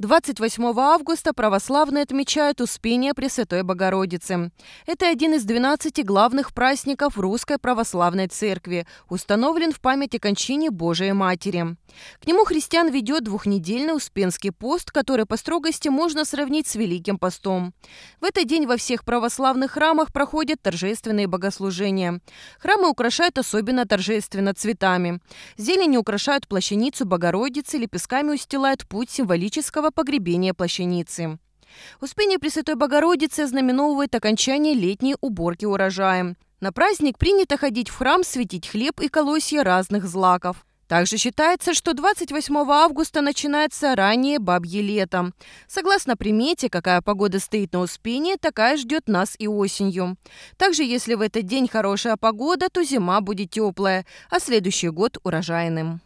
28 августа православные отмечают Успение Пресвятой Богородицы. Это один из 12 главных праздников Русской Православной Церкви, установлен в память о кончине Божией Матери. К нему христиан ведет двухнедельный Успенский пост, который по строгости можно сравнить с Великим постом. В этот день во всех православных храмах проходят торжественные богослужения. Храмы украшают особенно торжественно цветами. Зелени украшают плащаницу Богородицы, лепестками устилают путь символического торжественного погребения плащаницы. Успение Пресвятой Богородицы знаменовывает окончание летней уборки урожая. На праздник принято ходить в храм, светить хлеб и колосья разных злаков. Также считается, что 28 августа начинается раннее бабье лето. Согласно примете, какая погода стоит на Успении, такая ждет нас и осенью. Также, если в этот день хорошая погода, то зима будет теплая, а следующий год урожайным.